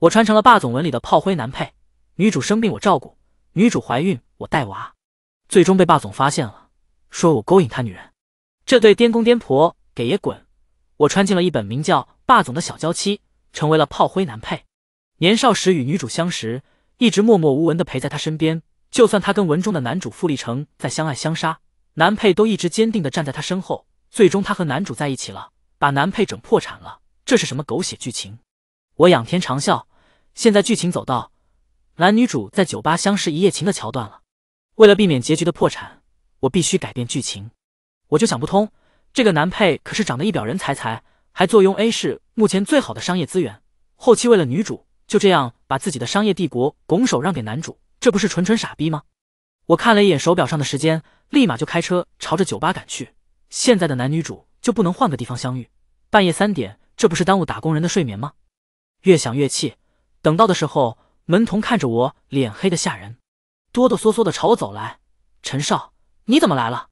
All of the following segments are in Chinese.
我穿成了霸总文里的炮灰男配，女主生病我照顾，女主怀孕我带娃，最终被霸总发现了，说我勾引他女人。这对颠公颠婆给爷滚！我穿进了一本名叫《霸总》的小娇妻，成为了炮灰男配。年少时与女主相识，一直默默无闻的陪在她身边，就算她跟文中的男主傅立成在相爱相杀，男配都一直坚定的站在她身后。最终她和男主在一起了，把男配整破产了，这是什么狗血剧情？我仰天长笑，现在剧情走到男女主在酒吧相识一夜情的桥段了。为了避免结局的破产，我必须改变剧情。我就想不通，这个男配可是长得一表人才，才还坐拥 A 市目前最好的商业资源，后期为了女主就这样把自己的商业帝国拱手让给男主，这不是纯纯傻逼吗？我看了一眼手表上的时间，立马就开车朝着酒吧赶去。现在的男女主就不能换个地方相遇？半夜三点，这不是耽误打工人的睡眠吗？越想越气，等到的时候，门童看着我，脸黑的吓人，哆哆嗦嗦的朝我走来。陈少，你怎么来了？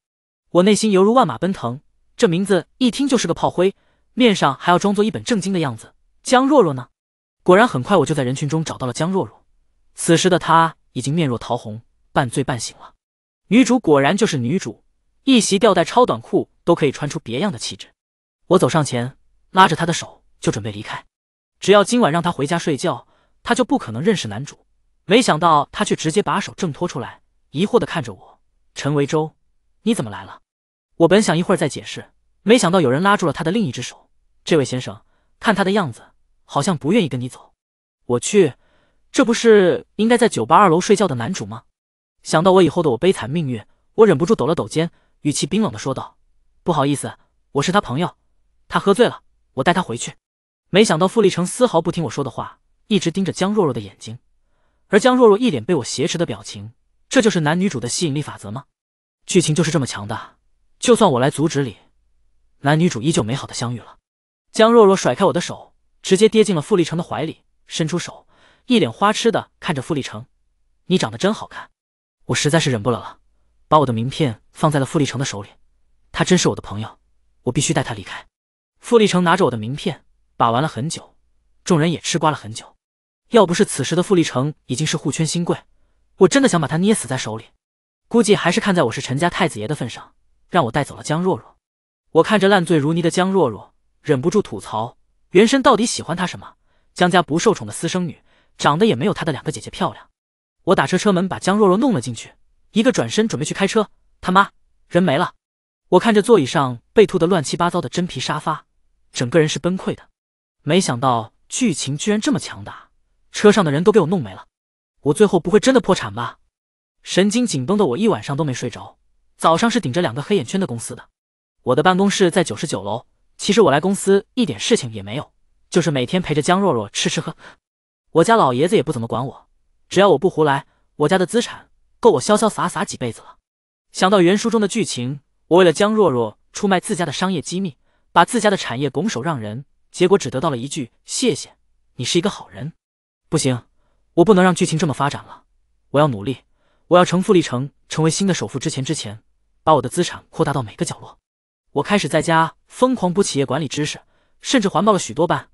我内心犹如万马奔腾，这名字一听就是个炮灰，面上还要装作一本正经的样子。江若若呢？果然，很快我就在人群中找到了江若若。此时的她已经面若桃红，半醉半醒了。女主果然就是女主，一袭吊带超短裤都可以穿出别样的气质。我走上前，拉着她的手，就准备离开。只要今晚让他回家睡觉，他就不可能认识男主。没想到他却直接把手挣脱出来，疑惑的看着我：“陈维洲，你怎么来了？”我本想一会儿再解释，没想到有人拉住了他的另一只手：“这位先生，看他的样子，好像不愿意跟你走。”我去，这不是应该在酒吧二楼睡觉的男主吗？想到我以后的我悲惨命运，我忍不住抖了抖肩，语气冰冷的说道：“不好意思，我是他朋友，他喝醉了，我带他回去。”没想到傅立成丝毫不听我说的话，一直盯着江若若的眼睛，而江若若一脸被我挟持的表情，这就是男女主的吸引力法则吗？剧情就是这么强大，就算我来阻止你，男女主依旧美好的相遇了。江若若甩开我的手，直接跌进了傅立成的怀里，伸出手，一脸花痴的看着傅立成：“你长得真好看。”我实在是忍不了了，把我的名片放在了傅立成的手里，他真是我的朋友，我必须带他离开。傅立成拿着我的名片。把玩了很久，众人也吃瓜了很久。要不是此时的傅立成已经是护圈新贵，我真的想把他捏死在手里。估计还是看在我是陈家太子爷的份上，让我带走了江若若。我看着烂醉如泥的江若若，忍不住吐槽：原身到底喜欢她什么？江家不受宠的私生女，长得也没有他的两个姐姐漂亮。我打车车门把江若若弄了进去，一个转身准备去开车，他妈人没了！我看着座椅上被吐得乱七八糟的真皮沙发，整个人是崩溃的。没想到剧情居然这么强大，车上的人都给我弄没了，我最后不会真的破产吧？神经紧绷的我一晚上都没睡着，早上是顶着两个黑眼圈的。公司的，我的办公室在九十九楼。其实我来公司一点事情也没有，就是每天陪着江若若吃吃喝喝。我家老爷子也不怎么管我，只要我不胡来，我家的资产够我潇潇洒洒几辈子了。想到原书中的剧情，我为了江若若出卖自家的商业机密，把自家的产业拱手让人。结果只得到了一句“谢谢，你是一个好人。”不行，我不能让剧情这么发展了。我要努力，我要成富力城成为新的首富之前，之前把我的资产扩大到每个角落。我开始在家疯狂补企业管理知识，甚至环抱了许多班。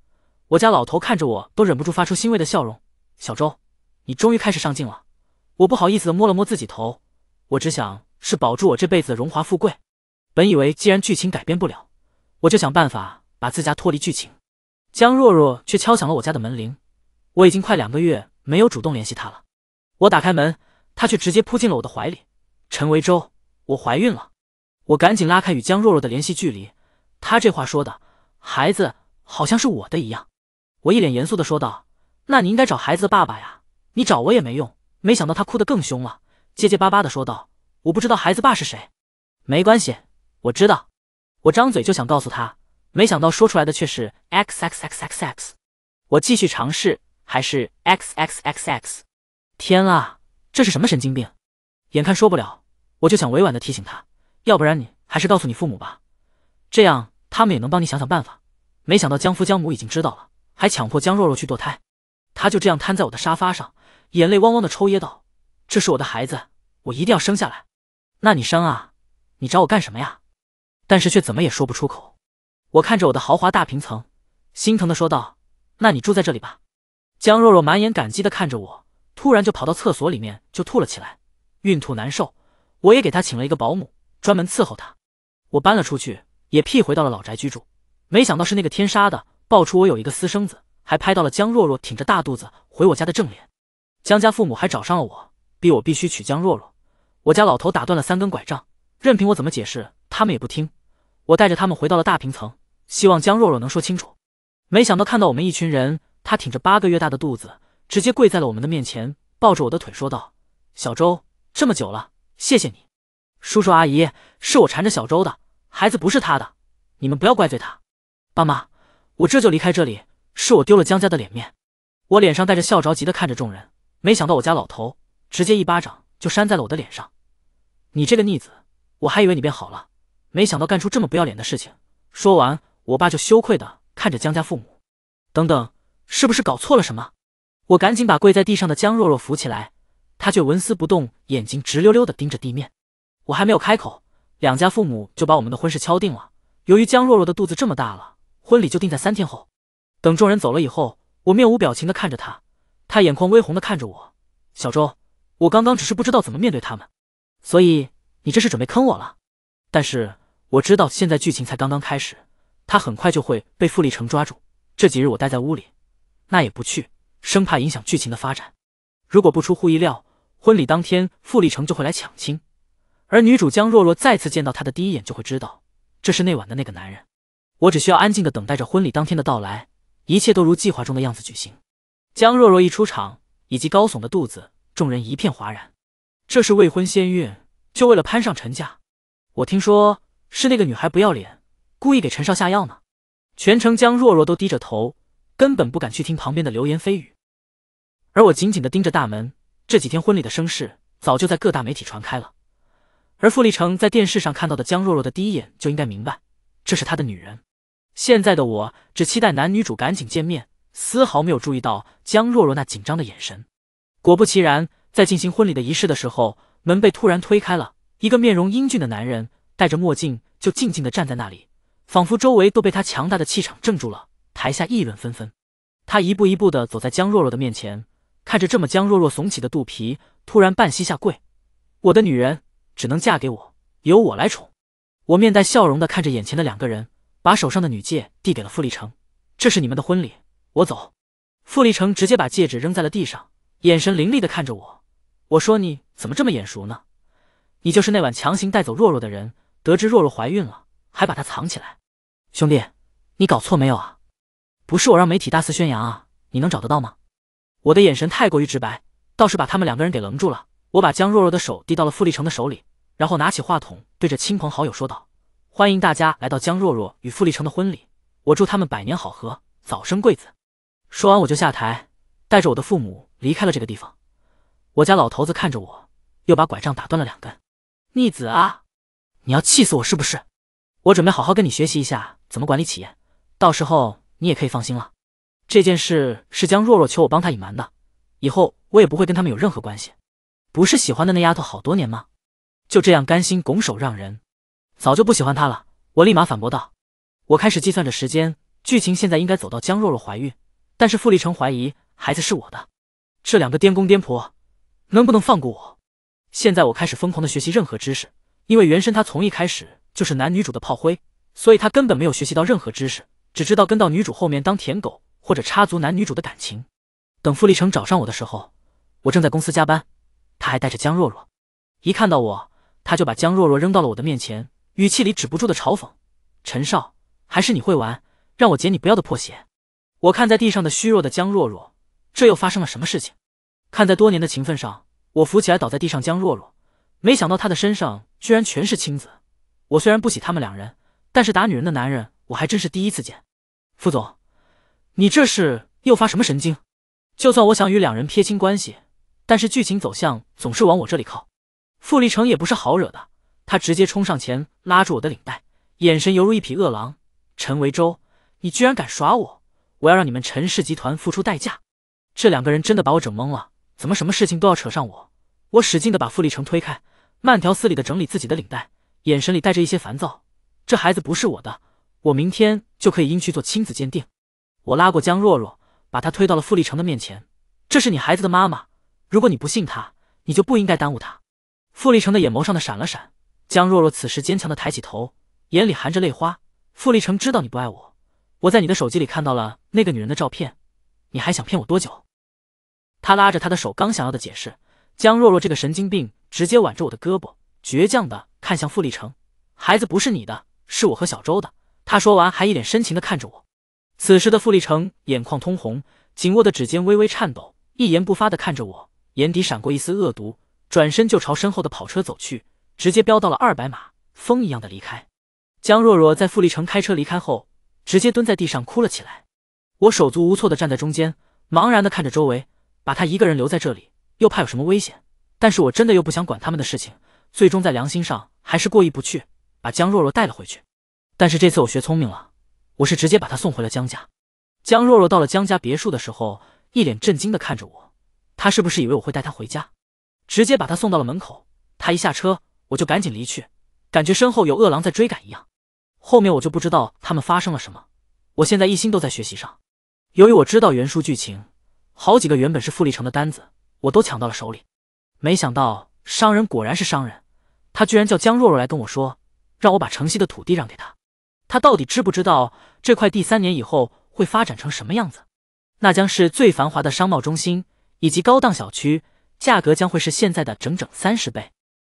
我家老头看着我都忍不住发出欣慰的笑容：“小周，你终于开始上进了。”我不好意思的摸了摸自己头。我只想是保住我这辈子的荣华富贵。本以为既然剧情改变不了，我就想办法。把自家脱离剧情，江若若却敲响了我家的门铃。我已经快两个月没有主动联系他了。我打开门，他却直接扑进了我的怀里。陈维洲，我怀孕了。我赶紧拉开与江若若的联系距离。他这话说的，孩子好像是我的一样。我一脸严肃的说道：“那你应该找孩子的爸爸呀，你找我也没用。”没想到他哭得更凶了，结结巴巴的说道：“我不知道孩子爸是谁。”没关系，我知道。我张嘴就想告诉他。没想到说出来的却是 x x x x x，我继续尝试，还是 x x x x，天啊，这是什么神经病？眼看说不了，我就想委婉的提醒他，要不然你还是告诉你父母吧，这样他们也能帮你想想办法。没想到江父江母已经知道了，还强迫江若若去堕胎。他就这样瘫在我的沙发上，眼泪汪汪的抽噎道：“这是我的孩子，我一定要生下来。”那你生啊，你找我干什么呀？但是却怎么也说不出口。我看着我的豪华大平层，心疼的说道：“那你住在这里吧。”江若若满眼感激的看着我，突然就跑到厕所里面就吐了起来，孕吐难受。我也给她请了一个保姆，专门伺候她。我搬了出去，也屁回到了老宅居住。没想到是那个天杀的爆出我有一个私生子，还拍到了江若若挺着大肚子回我家的正脸。江家父母还找上了我，逼我必须娶江若若。我家老头打断了三根拐杖，任凭我怎么解释，他们也不听。我带着他们回到了大平层。希望江若若能说清楚。没想到看到我们一群人，她挺着八个月大的肚子，直接跪在了我们的面前，抱着我的腿说道：“小周，这么久了，谢谢你，叔叔阿姨，是我缠着小周的，孩子不是他的，你们不要怪罪他。爸妈，我这就离开这里，是我丢了江家的脸面。”我脸上带着笑，着急的看着众人。没想到我家老头直接一巴掌就扇在了我的脸上：“你这个逆子！我还以为你变好了，没想到干出这么不要脸的事情。”说完。我爸就羞愧的看着江家父母。等等，是不是搞错了什么？我赶紧把跪在地上的江若若扶起来，她却纹丝不动，眼睛直溜溜的盯着地面。我还没有开口，两家父母就把我们的婚事敲定了。由于江若若的肚子这么大了，婚礼就定在三天后。等众人走了以后，我面无表情的看着她，她眼眶微红的看着我。小周，我刚刚只是不知道怎么面对他们，所以你这是准备坑我了？但是我知道，现在剧情才刚刚开始。他很快就会被傅立成抓住。这几日我待在屋里，那也不去，生怕影响剧情的发展。如果不出乎意料，婚礼当天傅立成就会来抢亲，而女主江若若再次见到他的第一眼就会知道，这是那晚的那个男人。我只需要安静的等待着婚礼当天的到来，一切都如计划中的样子举行。江若若一出场，以及高耸的肚子，众人一片哗然。这是未婚先孕，就为了攀上陈家？我听说是那个女孩不要脸。故意给陈少下药呢？全程江若若都低着头，根本不敢去听旁边的流言蜚语。而我紧紧的盯着大门。这几天婚礼的声势早就在各大媒体传开了。而傅立成在电视上看到的江若若的第一眼就应该明白，这是他的女人。现在的我只期待男女主赶紧见面，丝毫没有注意到江若若那紧张的眼神。果不其然，在进行婚礼的仪式的时候，门被突然推开了，一个面容英俊的男人戴着墨镜，就静静的站在那里。仿佛周围都被他强大的气场镇住了，台下议论纷纷。他一步一步的走在江若若的面前，看着这么江若若耸起的肚皮，突然半膝下跪：“我的女人只能嫁给我，由我来宠。”我面带笑容的看着眼前的两个人，把手上的女戒递给了傅立成：“这是你们的婚礼，我走。”傅立成直接把戒指扔在了地上，眼神凌厉的看着我：“我说你怎么这么眼熟呢？你就是那晚强行带走若若的人，得知若若怀孕了。”还把它藏起来，兄弟，你搞错没有啊？不是我让媒体大肆宣扬啊？你能找得到吗？我的眼神太过于直白，倒是把他们两个人给愣住了。我把江若若的手递到了傅立成的手里，然后拿起话筒，对着亲朋好友说道：“欢迎大家来到江若若与傅立成的婚礼，我祝他们百年好合，早生贵子。”说完，我就下台，带着我的父母离开了这个地方。我家老头子看着我，又把拐杖打断了两根。逆子啊！你要气死我是不是？我准备好好跟你学习一下怎么管理企业，到时候你也可以放心了。这件事是江若若求我帮她隐瞒的，以后我也不会跟他们有任何关系。不是喜欢的那丫头好多年吗？就这样甘心拱手让人？早就不喜欢她了。我立马反驳道。我开始计算着时间，剧情现在应该走到江若若怀孕，但是傅立成怀疑孩子是我的。这两个颠公颠婆，能不能放过我？现在我开始疯狂的学习任何知识，因为原身他从一开始。就是男女主的炮灰，所以他根本没有学习到任何知识，只知道跟到女主后面当舔狗，或者插足男女主的感情。等傅立成找上我的时候，我正在公司加班，他还带着江若若。一看到我，他就把江若若扔到了我的面前，语气里止不住的嘲讽：“陈少，还是你会玩，让我捡你不要的破鞋。”我看在地上的虚弱的江若若，这又发生了什么事情？看在多年的情分上，我扶起来倒在地上江若若，没想到她的身上居然全是青紫。我虽然不喜他们两人，但是打女人的男人我还真是第一次见。副总，你这是又发什么神经？就算我想与两人撇清关系，但是剧情走向总是往我这里靠。傅立成也不是好惹的，他直接冲上前拉住我的领带，眼神犹如一匹饿狼。陈维洲，你居然敢耍我！我要让你们陈氏集团付出代价！这两个人真的把我整懵了，怎么什么事情都要扯上我？我使劲的把傅立成推开，慢条斯理的整理自己的领带。眼神里带着一些烦躁，这孩子不是我的，我明天就可以去做亲子鉴定。我拉过江若若，把她推到了傅立成的面前，这是你孩子的妈妈。如果你不信她，你就不应该耽误她。傅立成的眼眸上的闪了闪，江若若此时坚强的抬起头，眼里含着泪花。傅立成知道你不爱我，我在你的手机里看到了那个女人的照片，你还想骗我多久？他拉着她的手，刚想要的解释，江若若这个神经病直接挽着我的胳膊，倔强的。看向傅立成，孩子不是你的，是我和小周的。他说完，还一脸深情地看着我。此时的傅立成眼眶通红，紧握的指尖微微颤抖，一言不发地看着我，眼底闪过一丝恶毒，转身就朝身后的跑车走去，直接飙到了二百码，风一样的离开。江若若在傅立成开车离开后，直接蹲在地上哭了起来。我手足无措地站在中间，茫然地看着周围，把他一个人留在这里，又怕有什么危险，但是我真的又不想管他们的事情，最终在良心上。还是过意不去，把江若若带了回去。但是这次我学聪明了，我是直接把她送回了江家。江若若到了江家别墅的时候，一脸震惊的看着我，她是不是以为我会带她回家？直接把她送到了门口，她一下车，我就赶紧离去，感觉身后有饿狼在追赶一样。后面我就不知道他们发生了什么。我现在一心都在学习上。由于我知道原书剧情，好几个原本是傅立成的单子，我都抢到了手里。没想到商人果然是商人。他居然叫江若若来跟我说，让我把城西的土地让给他。他到底知不知道这块地三年以后会发展成什么样子？那将是最繁华的商贸中心以及高档小区，价格将会是现在的整整三十倍。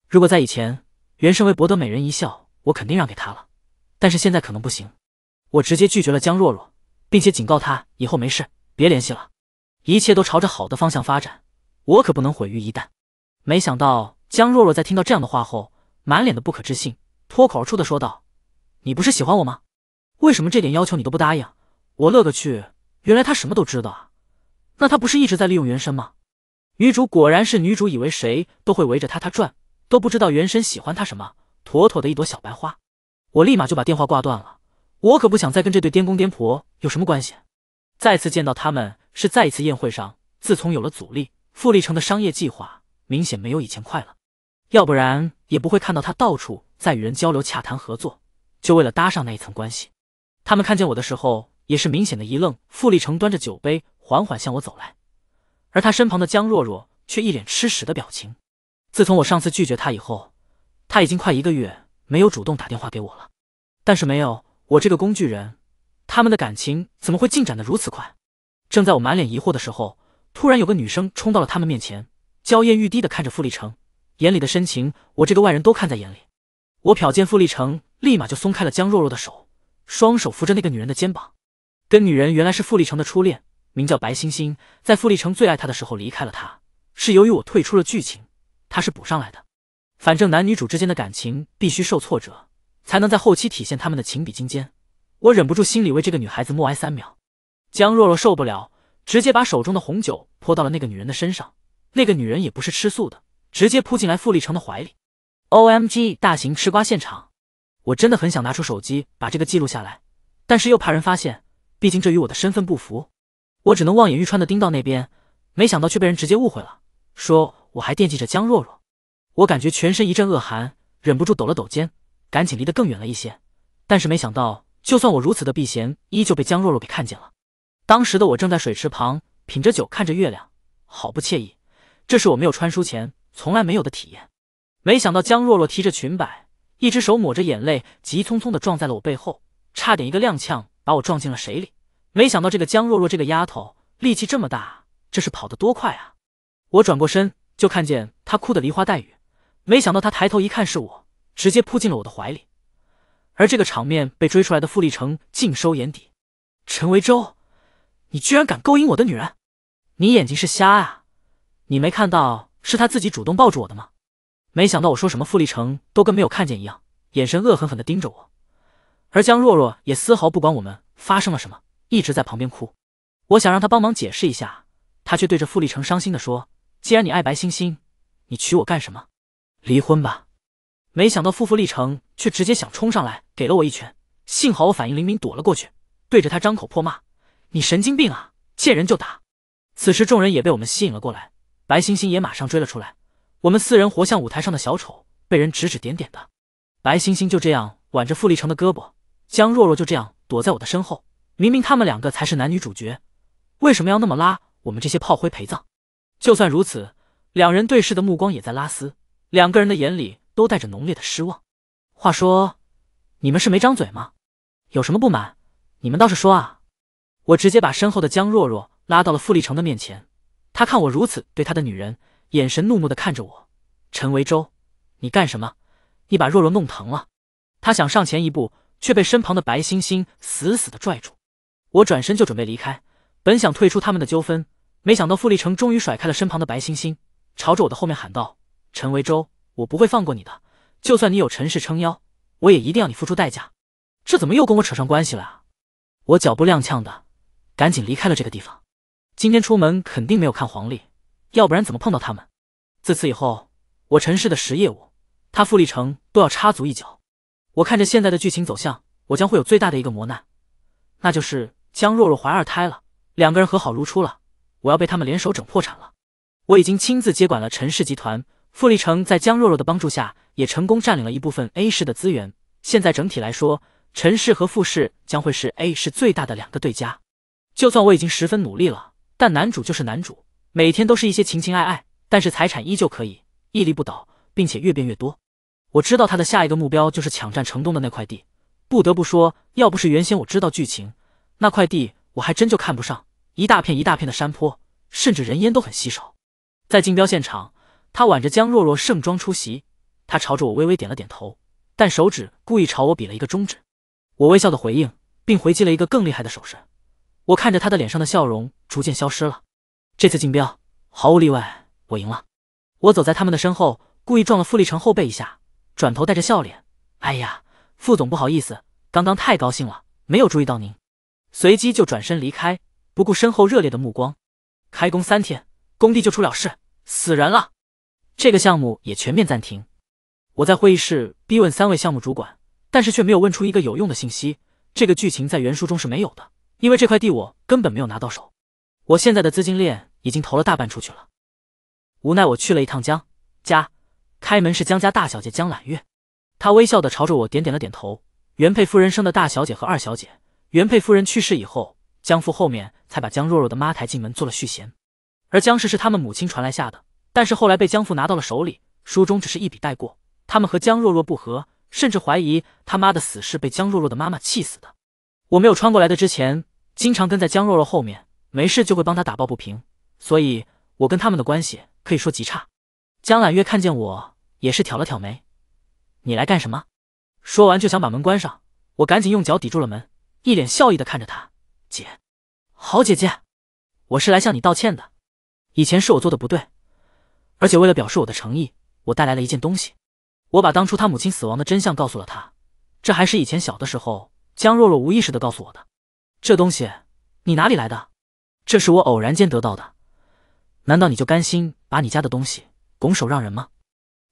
如果在以前，原身为博德美人一笑，我肯定让给他了。但是现在可能不行，我直接拒绝了江若若，并且警告他以后没事别联系了。一切都朝着好的方向发展，我可不能毁于一旦。没想到江若若在听到这样的话后。满脸的不可置信，脱口而出的说道：“你不是喜欢我吗？为什么这点要求你都不答应？我乐个去！原来他什么都知道啊！那他不是一直在利用原身吗？”女主果然是女主，以为谁都会围着他他转，都不知道原身喜欢他什么，妥妥的一朵小白花。我立马就把电话挂断了，我可不想再跟这对颠公颠婆有什么关系。再次见到他们是在一次宴会上，自从有了阻力，傅立成的商业计划明显没有以前快了，要不然。也不会看到他到处在与人交流、洽谈合作，就为了搭上那一层关系。他们看见我的时候，也是明显的一愣。傅立成端着酒杯，缓缓向我走来，而他身旁的江若若却一脸吃屎的表情。自从我上次拒绝他以后，他已经快一个月没有主动打电话给我了。但是没有我这个工具人，他们的感情怎么会进展的如此快？正在我满脸疑惑的时候，突然有个女生冲到了他们面前，娇艳欲滴的看着傅立成。眼里的深情，我这个外人都看在眼里。我瞟见傅立成，立马就松开了江若若的手，双手扶着那个女人的肩膀。跟女人原来是傅立成的初恋，名叫白欣欣，在傅立成最爱她的时候离开了他，是由于我退出了剧情，她是补上来的。反正男女主之间的感情必须受挫折，才能在后期体现他们的情比金坚。我忍不住心里为这个女孩子默哀三秒。江若若受不了，直接把手中的红酒泼到了那个女人的身上。那个女人也不是吃素的。直接扑进来，傅立成的怀里。O M G，大型吃瓜现场！我真的很想拿出手机把这个记录下来，但是又怕人发现，毕竟这与我的身份不符。我只能望眼欲穿的盯到那边，没想到却被人直接误会了，说我还惦记着江若若。我感觉全身一阵恶寒，忍不住抖了抖肩，赶紧离得更远了一些。但是没想到，就算我如此的避嫌，依旧被江若若给看见了。当时的我正在水池旁品着酒，看着月亮，好不惬意。这是我没有穿书前。从来没有的体验，没想到江若若提着裙摆，一只手抹着眼泪，急匆匆的撞在了我背后，差点一个踉跄把我撞进了水里。没想到这个江若若这个丫头力气这么大，这是跑得多快啊！我转过身就看见她哭得梨花带雨，没想到她抬头一看是我，直接扑进了我的怀里。而这个场面被追出来的傅立成尽收眼底。陈维洲，你居然敢勾引我的女人！你眼睛是瞎啊？你没看到？是他自己主动抱住我的吗？没想到我说什么傅立成都跟没有看见一样，眼神恶狠狠地盯着我，而江若若也丝毫不管我们发生了什么，一直在旁边哭。我想让他帮忙解释一下，他却对着傅立成伤心地说：“既然你爱白欣欣，你娶我干什么？离婚吧！”没想到傅立成却直接想冲上来给了我一拳，幸好我反应灵敏躲了过去，对着他张口破骂：“你神经病啊！见人就打！”此时众人也被我们吸引了过来。白星星也马上追了出来，我们四人活像舞台上的小丑，被人指指点点的。白星星就这样挽着傅立成的胳膊，江若若就这样躲在我的身后。明明他们两个才是男女主角，为什么要那么拉我们这些炮灰陪葬？就算如此，两人对视的目光也在拉丝，两个人的眼里都带着浓烈的失望。话说，你们是没张嘴吗？有什么不满，你们倒是说啊！我直接把身后的江若若拉到了傅立成的面前。他看我如此对他的女人，眼神怒目的看着我。陈维洲，你干什么？你把若若弄疼了！他想上前一步，却被身旁的白欣欣死死的拽住。我转身就准备离开，本想退出他们的纠纷，没想到傅立成终于甩开了身旁的白欣欣，朝着我的后面喊道：“陈维洲，我不会放过你的！就算你有陈氏撑腰，我也一定要你付出代价！”这怎么又跟我扯上关系了？我脚步踉跄的，赶紧离开了这个地方。今天出门肯定没有看黄历，要不然怎么碰到他们？自此以后，我陈氏的实业务，他傅立成都要插足一脚。我看着现在的剧情走向，我将会有最大的一个磨难，那就是江若若怀二胎了，两个人和好如初了，我要被他们联手整破产了。我已经亲自接管了陈氏集团，傅立成在江若若的帮助下，也成功占领了一部分 A 市的资源。现在整体来说，陈氏和傅氏将会是 A 市最大的两个对家。就算我已经十分努力了。但男主就是男主，每天都是一些情情爱爱，但是财产依旧可以屹立不倒，并且越变越多。我知道他的下一个目标就是抢占城东的那块地。不得不说，要不是原先我知道剧情，那块地我还真就看不上。一大片一大片的山坡，甚至人烟都很稀少。在竞标现场，他挽着江若若盛装出席，他朝着我微微点了点头，但手指故意朝我比了一个中指。我微笑的回应，并回击了一个更厉害的手势。我看着他的脸上的笑容逐渐消失了。这次竞标毫无例外，我赢了。我走在他们的身后，故意撞了傅立成后背一下，转头带着笑脸：“哎呀，傅总，不好意思，刚刚太高兴了，没有注意到您。”随即就转身离开，不顾身后热烈的目光。开工三天，工地就出了事，死人了。这个项目也全面暂停。我在会议室逼问三位项目主管，但是却没有问出一个有用的信息。这个剧情在原书中是没有的。因为这块地我根本没有拿到手，我现在的资金链已经投了大半出去了。无奈我去了一趟江家，开门是江家大小姐江揽月，她微笑的朝着我点了点头。原配夫人生的大小姐和二小姐，原配夫人去世以后，江父后面才把江若若的妈抬进门做了续弦，而江氏是他们母亲传来下的，但是后来被江父拿到了手里。书中只是一笔带过，他们和江若若不和，甚至怀疑他妈的死是被江若若的妈妈气死的。我没有穿过来的之前。经常跟在江若若后面，没事就会帮她打抱不平，所以我跟他们的关系可以说极差。江揽月看见我也是挑了挑眉：“你来干什么？”说完就想把门关上，我赶紧用脚抵住了门，一脸笑意的看着她：“姐，好姐姐，我是来向你道歉的。以前是我做的不对，而且为了表示我的诚意，我带来了一件东西。我把当初他母亲死亡的真相告诉了他，这还是以前小的时候江若若无意识的告诉我的。”这东西，你哪里来的？这是我偶然间得到的。难道你就甘心把你家的东西拱手让人吗？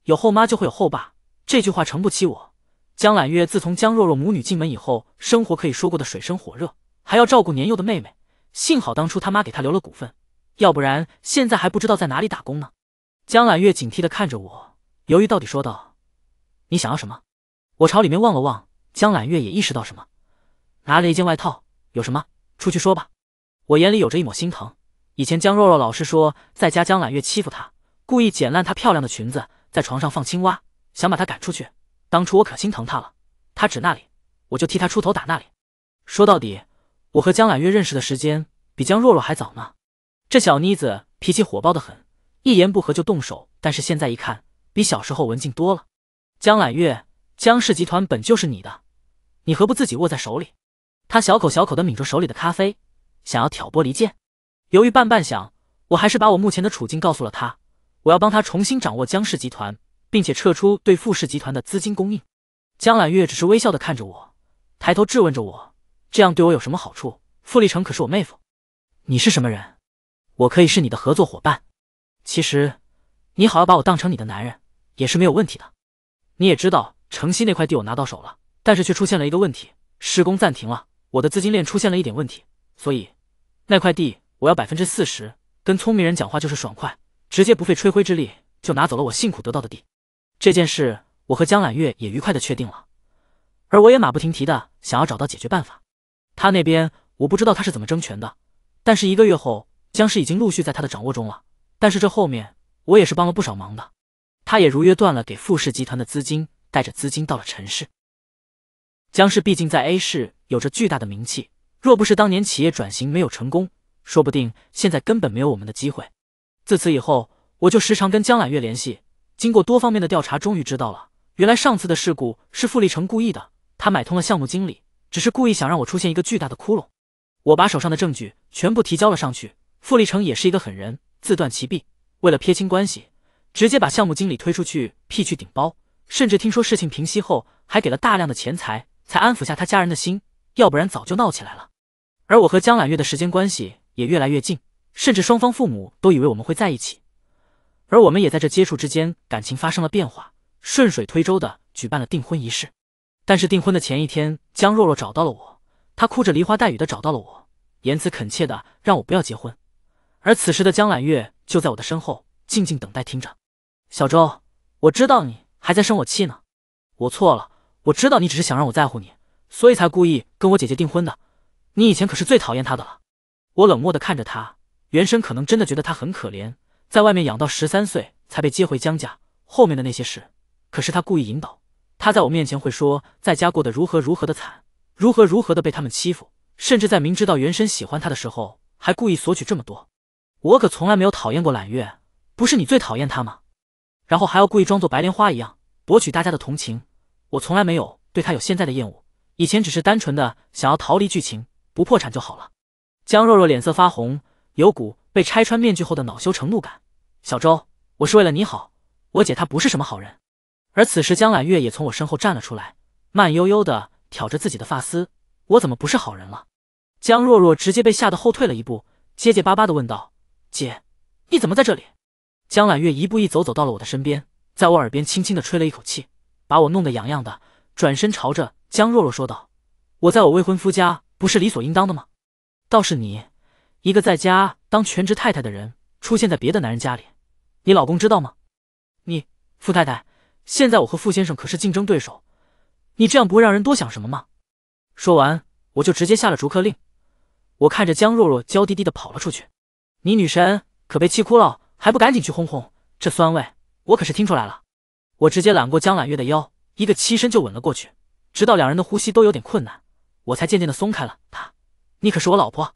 有后妈就会有后爸，这句话诚不起。我江揽月自从江若若母女进门以后，生活可以说过的水深火热，还要照顾年幼的妹妹。幸好当初他妈给她留了股份，要不然现在还不知道在哪里打工呢。江揽月警惕的看着我，犹豫到底说道：“你想要什么？”我朝里面望了望，江揽月也意识到什么，拿了一件外套。有什么出去说吧。我眼里有着一抹心疼。以前江若若老是说在家江揽月欺负她，故意剪烂她漂亮的裙子，在床上放青蛙，想把她赶出去。当初我可心疼她了。她指那里，我就替她出头打那里。说到底，我和江揽月认识的时间比江若若还早呢。这小妮子脾气火爆的很，一言不合就动手。但是现在一看，比小时候文静多了。江揽月，江氏集团本就是你的，你何不自己握在手里？他小口小口的抿着手里的咖啡，想要挑拨离间。犹豫半半想，我还是把我目前的处境告诉了他。我要帮他重新掌握江氏集团，并且撤出对富氏集团的资金供应。江揽月只是微笑的看着我，抬头质问着我：“这样对我有什么好处？”傅立成可是我妹夫，你是什么人？我可以是你的合作伙伴。其实，你好，要把我当成你的男人也是没有问题的。你也知道，城西那块地我拿到手了，但是却出现了一个问题，施工暂停了。我的资金链出现了一点问题，所以那块地我要百分之四十。跟聪明人讲话就是爽快，直接不费吹灰之力就拿走了我辛苦得到的地。这件事我和江揽月也愉快的确定了，而我也马不停蹄的想要找到解决办法。他那边我不知道他是怎么争权的，但是一个月后江氏已经陆续在他的掌握中了。但是这后面我也是帮了不少忙的，他也如约断了给富氏集团的资金，带着资金到了陈氏。江氏毕竟在 A 市。有着巨大的名气，若不是当年企业转型没有成功，说不定现在根本没有我们的机会。自此以后，我就时常跟江揽月联系。经过多方面的调查，终于知道了，原来上次的事故是傅立成故意的，他买通了项目经理，只是故意想让我出现一个巨大的窟窿。我把手上的证据全部提交了上去。傅立成也是一个狠人，自断其臂，为了撇清关系，直接把项目经理推出去屁去顶包，甚至听说事情平息后还给了大量的钱财，才安抚下他家人的心。要不然早就闹起来了。而我和江揽月的时间关系也越来越近，甚至双方父母都以为我们会在一起。而我们也在这接触之间，感情发生了变化，顺水推舟的举办了订婚仪式。但是订婚的前一天，江若若找到了我，她哭着梨花带雨的找到了我，言辞恳切的让我不要结婚。而此时的江揽月就在我的身后静静等待听着。小周，我知道你还在生我气呢，我错了，我知道你只是想让我在乎你。所以才故意跟我姐姐订婚的。你以前可是最讨厌她的了。我冷漠的看着她，原生可能真的觉得她很可怜，在外面养到十三岁才被接回江家。后面的那些事，可是她故意引导。她在我面前会说在家过得如何如何的惨，如何如何的被他们欺负，甚至在明知道原生喜欢她的时候，还故意索取这么多。我可从来没有讨厌过揽月，不是你最讨厌她吗？然后还要故意装作白莲花一样，博取大家的同情。我从来没有对她有现在的厌恶。以前只是单纯的想要逃离剧情，不破产就好了。江若若脸色发红，有股被拆穿面具后的恼羞成怒感。小周，我是为了你好，我姐她不是什么好人。而此时，江揽月也从我身后站了出来，慢悠悠的挑着自己的发丝。我怎么不是好人了？江若若直接被吓得后退了一步，结结巴巴的问道：“姐，你怎么在这里？”江揽月一步一走走到了我的身边，在我耳边轻轻的吹了一口气，把我弄得痒痒的。转身朝着。江若若说道：“我在我未婚夫家不是理所应当的吗？倒是你，一个在家当全职太太的人，出现在别的男人家里，你老公知道吗？”你傅太太，现在我和傅先生可是竞争对手，你这样不会让人多想什么吗？”说完，我就直接下了逐客令。我看着江若若娇滴滴的跑了出去，你女神可被气哭了，还不赶紧去哄哄？这酸味我可是听出来了。我直接揽过江揽月的腰，一个栖身就吻了过去。直到两人的呼吸都有点困难，我才渐渐的松开了他。你可是我老婆，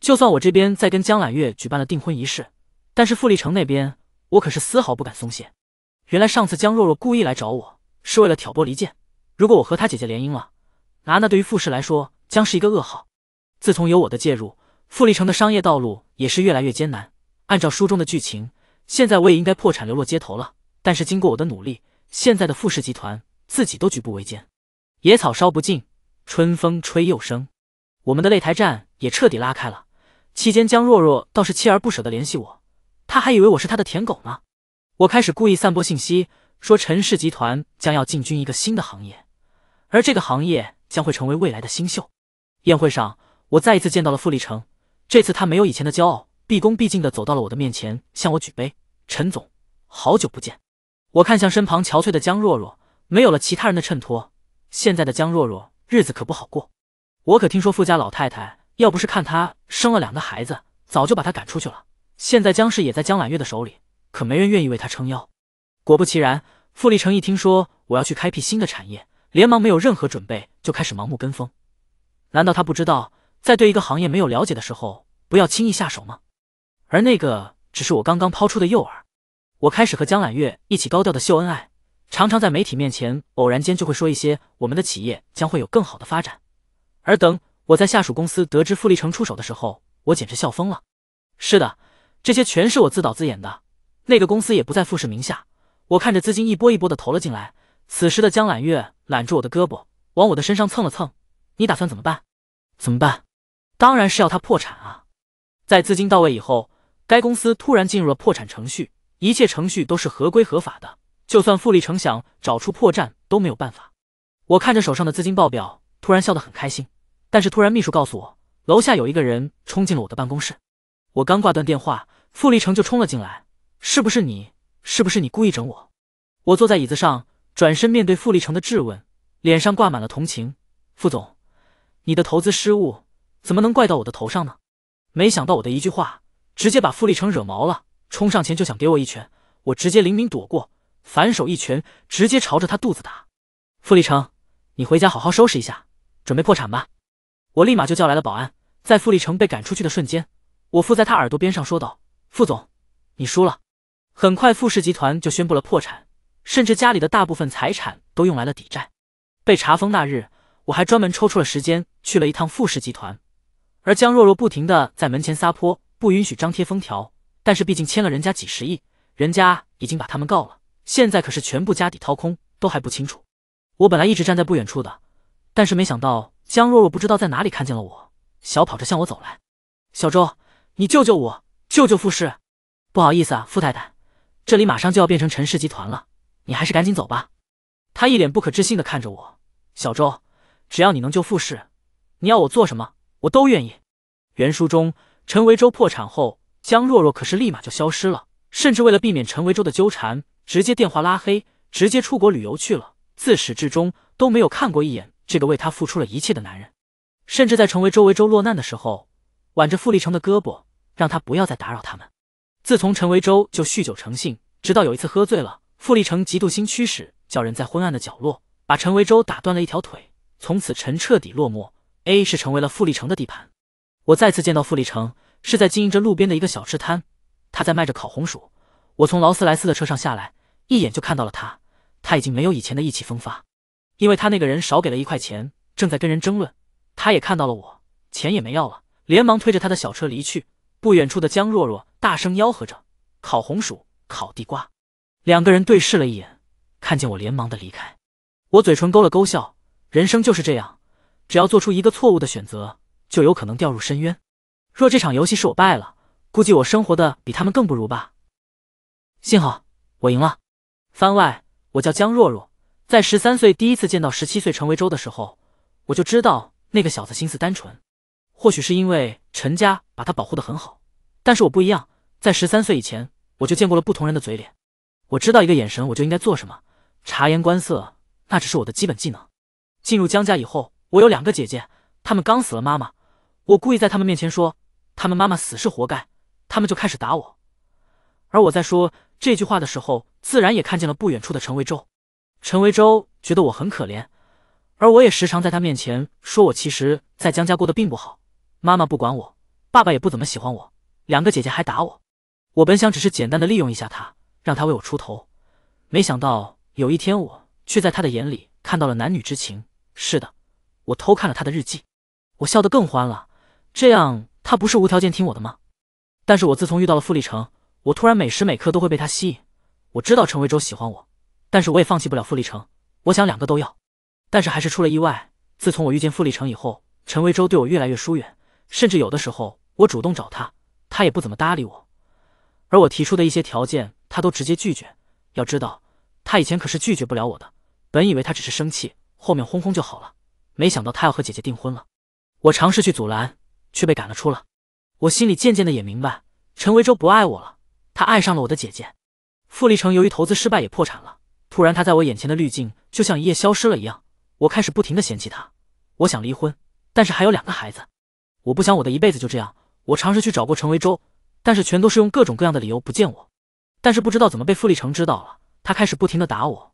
就算我这边在跟江揽月举办了订婚仪式，但是傅立成那边我可是丝毫不敢松懈。原来上次江若若故意来找我，是为了挑拨离间。如果我和她姐姐联姻了，那那对于富氏来说将是一个噩耗。自从有我的介入，傅立成的商业道路也是越来越艰难。按照书中的剧情，现在我也应该破产流落街头了。但是经过我的努力，现在的富氏集团自己都举步维艰。野草烧不尽，春风吹又生。我们的擂台战也彻底拉开了。期间，江若若倒是锲而不舍地联系我，她还以为我是她的舔狗呢。我开始故意散播信息，说陈氏集团将要进军一个新的行业，而这个行业将会成为未来的新秀。宴会上，我再一次见到了傅立成，这次他没有以前的骄傲，毕恭毕敬地走到了我的面前，向我举杯：“陈总，好久不见。”我看向身旁憔悴的江若若，没有了其他人的衬托。现在的江若若日子可不好过，我可听说傅家老太太要不是看她生了两个孩子，早就把她赶出去了。现在江氏也在江揽月的手里，可没人愿意为她撑腰。果不其然，傅立成一听说我要去开辟新的产业，连忙没有任何准备就开始盲目跟风。难道他不知道在对一个行业没有了解的时候，不要轻易下手吗？而那个只是我刚刚抛出的诱饵，我开始和江揽月一起高调的秀恩爱。常常在媒体面前，偶然间就会说一些我们的企业将会有更好的发展。而等我在下属公司得知富力城出手的时候，我简直笑疯了。是的，这些全是我自导自演的。那个公司也不在富士名下。我看着资金一波一波的投了进来。此时的江揽月揽住我的胳膊，往我的身上蹭了蹭。你打算怎么办？怎么办？当然是要他破产啊！在资金到位以后，该公司突然进入了破产程序，一切程序都是合规合法的。就算傅立成想找出破绽都没有办法。我看着手上的资金报表，突然笑得很开心。但是突然秘书告诉我，楼下有一个人冲进了我的办公室。我刚挂断电话，傅立成就冲了进来。是不是你？是不是你故意整我？我坐在椅子上，转身面对傅立成的质问，脸上挂满了同情。傅总，你的投资失误怎么能怪到我的头上呢？没想到我的一句话，直接把傅立成惹毛了，冲上前就想给我一拳，我直接灵敏躲过。反手一拳，直接朝着他肚子打。傅立成，你回家好好收拾一下，准备破产吧。我立马就叫来了保安，在傅立成被赶出去的瞬间，我附在他耳朵边上说道：“傅总，你输了。”很快，傅氏集团就宣布了破产，甚至家里的大部分财产都用来了抵债。被查封那日，我还专门抽出了时间去了一趟傅氏集团。而江若若不停的在门前撒泼，不允许张贴封条，但是毕竟签了人家几十亿，人家已经把他们告了。现在可是全部家底掏空，都还不清楚。我本来一直站在不远处的，但是没想到江若若不知道在哪里看见了我，小跑着向我走来。小周，你救救我，救救傅氏！不好意思啊，傅太太，这里马上就要变成陈氏集团了，你还是赶紧走吧。他一脸不可置信的看着我。小周，只要你能救傅氏，你要我做什么我都愿意。原书中，陈维洲破产后，江若若可是立马就消失了，甚至为了避免陈维洲的纠缠。直接电话拉黑，直接出国旅游去了，自始至终都没有看过一眼这个为他付出了一切的男人，甚至在成为周维洲落难的时候，挽着傅立成的胳膊，让他不要再打扰他们。自从陈维洲就酗酒成性，直到有一次喝醉了，傅立成嫉妒心驱使，叫人在昏暗的角落把陈维洲打断了一条腿，从此陈彻底落寞。A 是成为了傅立成的地盘。我再次见到傅立成，是在经营着路边的一个小吃摊，他在卖着烤红薯。我从劳斯莱斯的车上下来，一眼就看到了他。他已经没有以前的意气风发，因为他那个人少给了一块钱，正在跟人争论。他也看到了我，钱也没要了，连忙推着他的小车离去。不远处的江若若大声吆喝着：“烤红薯，烤地瓜。”两个人对视了一眼，看见我，连忙的离开。我嘴唇勾了勾笑，人生就是这样，只要做出一个错误的选择，就有可能掉入深渊。若这场游戏是我败了，估计我生活的比他们更不如吧。幸好我赢了。番外，我叫江若若，在十三岁第一次见到十七岁陈维洲的时候，我就知道那个小子心思单纯。或许是因为陈家把他保护的很好，但是我不一样。在十三岁以前，我就见过了不同人的嘴脸。我知道一个眼神，我就应该做什么。察言观色，那只是我的基本技能。进入江家以后，我有两个姐姐，她们刚死了妈妈。我故意在她们面前说，她们妈妈死是活该，她们就开始打我。而我在说这句话的时候，自然也看见了不远处的陈维洲。陈维洲觉得我很可怜，而我也时常在他面前说我其实在江家过得并不好，妈妈不管我，爸爸也不怎么喜欢我，两个姐姐还打我。我本想只是简单的利用一下他，让他为我出头，没想到有一天我却在他的眼里看到了男女之情。是的，我偷看了他的日记，我笑得更欢了。这样他不是无条件听我的吗？但是我自从遇到了傅立成。我突然每时每刻都会被他吸引。我知道陈维洲喜欢我，但是我也放弃不了傅立成。我想两个都要，但是还是出了意外。自从我遇见傅立成以后，陈维洲对我越来越疏远，甚至有的时候我主动找他，他也不怎么搭理我。而我提出的一些条件，他都直接拒绝。要知道，他以前可是拒绝不了我的。本以为他只是生气，后面哄哄就好了，没想到他要和姐姐订婚了。我尝试去阻拦，却被赶了出来。我心里渐渐的也明白，陈维洲不爱我了。他爱上了我的姐姐，傅立成由于投资失败也破产了。突然他在我眼前的滤镜就像一夜消失了一样，我开始不停的嫌弃他。我想离婚，但是还有两个孩子，我不想我的一辈子就这样。我尝试去找过陈维洲，但是全都是用各种各样的理由不见我。但是不知道怎么被傅立成知道了，他开始不停的打我，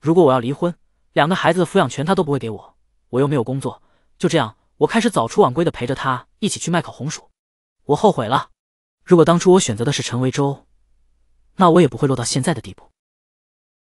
如果我要离婚，两个孩子的抚养权他都不会给我，我又没有工作，就这样我开始早出晚归的陪着他一起去卖烤红薯。我后悔了。如果当初我选择的是陈维洲，那我也不会落到现在的地步。